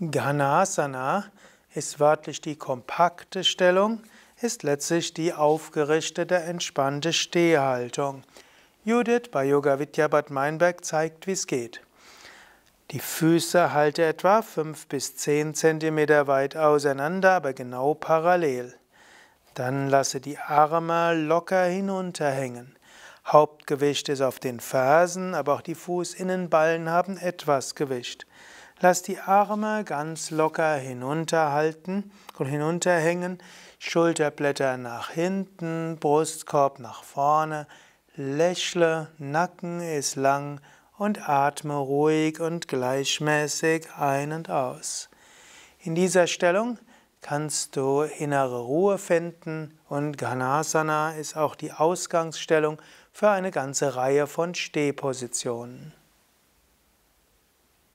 Ghanasana ist wörtlich die kompakte Stellung, ist letztlich die aufgerichtete, entspannte Stehhaltung. Judith bei Yoga Vidya Bad Meinberg zeigt, wie es geht. Die Füße halte etwa 5 bis 10 cm weit auseinander, aber genau parallel. Dann lasse die Arme locker hinunterhängen. Hauptgewicht ist auf den Fersen, aber auch die Fußinnenballen haben etwas Gewicht. Lass die Arme ganz locker hinunterhalten und hinunterhängen, Schulterblätter nach hinten, Brustkorb nach vorne, lächle, Nacken ist lang und atme ruhig und gleichmäßig ein und aus. In dieser Stellung kannst du innere Ruhe finden und Ganasana ist auch die Ausgangsstellung für eine ganze Reihe von Stehpositionen.